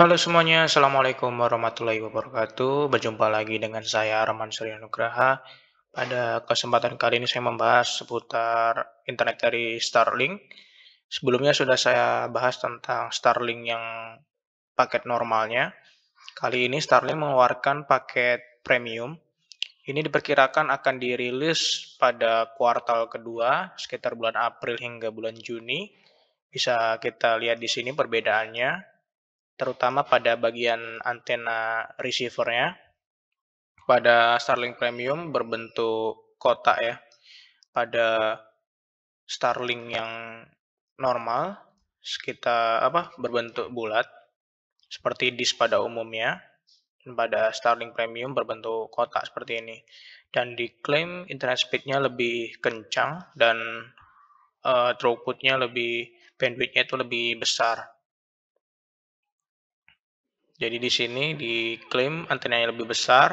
Halo semuanya, Assalamualaikum warahmatullahi wabarakatuh. Berjumpa lagi dengan saya Arman Surya Nugraha. Pada kesempatan kali ini saya membahas seputar internet dari Starlink. Sebelumnya sudah saya bahas tentang Starlink yang paket normalnya. Kali ini Starlink mengeluarkan paket premium. Ini diperkirakan akan dirilis pada kuartal kedua, sekitar bulan April hingga bulan Juni. Bisa kita lihat di sini perbedaannya terutama pada bagian antena receivernya. Pada Starlink Premium berbentuk kotak ya. Pada Starlink yang normal sekitar apa berbentuk bulat seperti disk pada umumnya dan pada Starlink Premium berbentuk kotak seperti ini dan diklaim internet speednya lebih kencang dan uh, throughputnya lebih bandwidthnya itu lebih besar jadi di sini diklaim antenanya lebih besar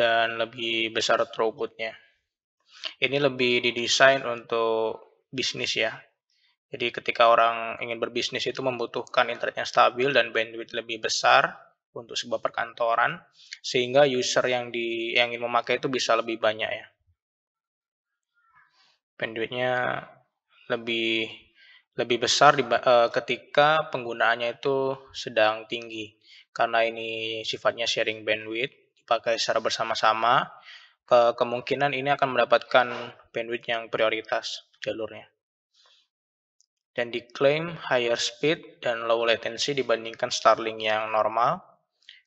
dan lebih besar throughputnya. Ini lebih didesain untuk bisnis ya. Jadi ketika orang ingin berbisnis itu membutuhkan internet yang stabil dan bandwidth lebih besar untuk sebuah perkantoran sehingga user yang di yang ingin memakai itu bisa lebih banyak ya. Bandwidthnya lebih lebih besar di, uh, eh, ketika penggunaannya itu sedang tinggi karena ini sifatnya sharing bandwidth dipakai secara bersama-sama ke kemungkinan ini akan mendapatkan bandwidth yang prioritas jalurnya dan diklaim higher speed dan low latency dibandingkan Starlink yang normal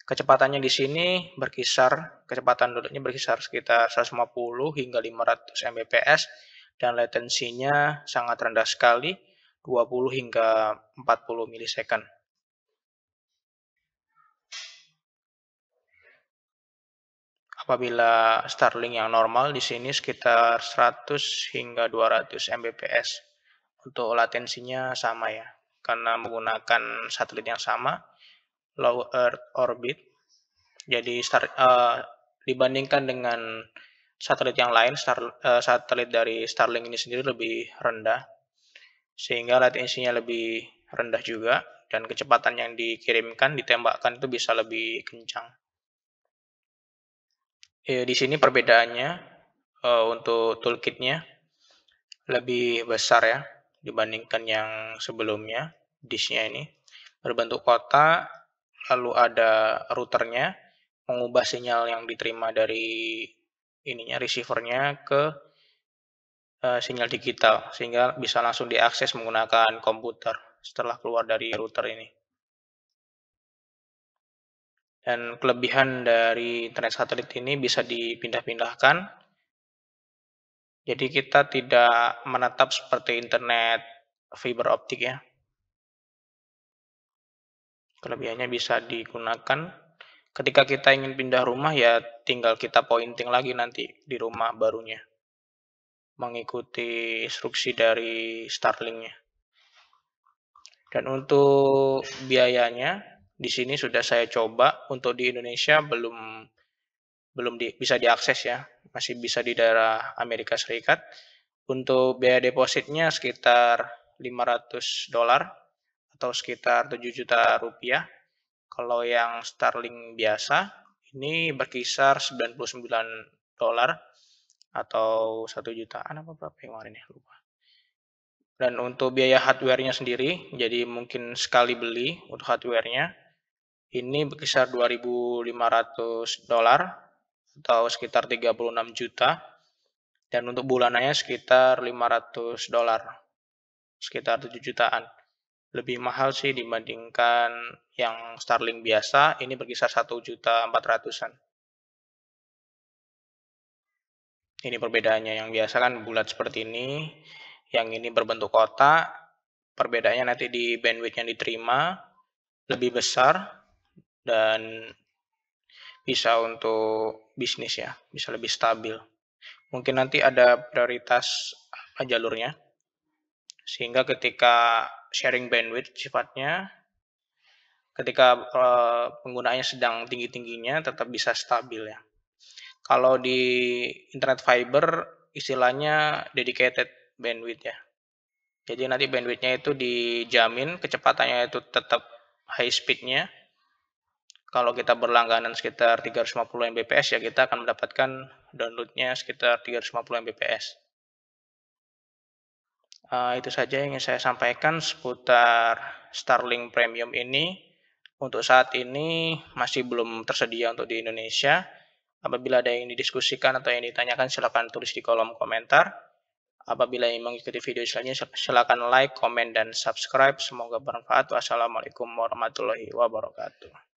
kecepatannya di sini berkisar kecepatan duduknya berkisar sekitar 150 hingga 500 Mbps dan latensinya sangat rendah sekali 20 hingga 40 milisecond. Apabila Starlink yang normal di sini sekitar 100 hingga 200 Mbps. Untuk latensinya sama ya, karena menggunakan satelit yang sama, low earth orbit. Jadi star, uh, dibandingkan dengan satelit yang lain, star, uh, satelit dari Starlink ini sendiri lebih rendah sehingga latensinya lebih rendah juga dan kecepatan yang dikirimkan ditembakkan itu bisa lebih kencang. Ya, di sini perbedaannya uh, untuk toolkitnya lebih besar ya dibandingkan yang sebelumnya dishnya ini berbentuk kotak lalu ada routernya mengubah sinyal yang diterima dari ininya receivernya ke Eh, sinyal digital sehingga bisa langsung diakses menggunakan komputer setelah keluar dari router ini. Dan kelebihan dari internet satelit ini bisa dipindah-pindahkan. Jadi kita tidak menetap seperti internet fiber optik ya. Kelebihannya bisa digunakan ketika kita ingin pindah rumah ya tinggal kita pointing lagi nanti di rumah barunya mengikuti instruksi dari Starlinknya. Dan untuk biayanya, di sini sudah saya coba untuk di Indonesia belum belum di, bisa diakses ya, masih bisa di daerah Amerika Serikat. Untuk biaya depositnya sekitar 500 dolar atau sekitar 7 juta rupiah. Kalau yang Starlink biasa, ini berkisar 99 dolar atau satu jutaan apa berapa yang kemarin ya lupa dan untuk biaya hardwarenya sendiri jadi mungkin sekali beli untuk hardwarenya ini berkisar 2.500 dolar atau sekitar 36 juta dan untuk bulanannya sekitar 500 dolar sekitar 7 jutaan lebih mahal sih dibandingkan yang Starlink biasa ini berkisar 1 juta 400-an Ini perbedaannya yang biasa kan bulat seperti ini, yang ini berbentuk kotak. Perbedaannya nanti di bandwidth yang diterima lebih besar dan bisa untuk bisnis ya, bisa lebih stabil. Mungkin nanti ada prioritas jalurnya. Sehingga ketika sharing bandwidth sifatnya ketika uh, penggunaannya sedang tinggi-tingginya tetap bisa stabil ya. Kalau di internet fiber istilahnya dedicated bandwidth ya. Jadi nanti bandwidthnya itu dijamin, kecepatannya itu tetap high speednya. Kalau kita berlangganan sekitar 350 Mbps ya kita akan mendapatkan downloadnya sekitar 350 Mbps. Uh, itu saja yang ingin saya sampaikan seputar Starlink Premium ini. Untuk saat ini masih belum tersedia untuk di Indonesia. Apabila ada yang didiskusikan atau yang ditanyakan, silakan tulis di kolom komentar. Apabila ingin mengikuti video selanjutnya, silakan like, komen, dan subscribe. Semoga bermanfaat. Wassalamualaikum warahmatullahi wabarakatuh.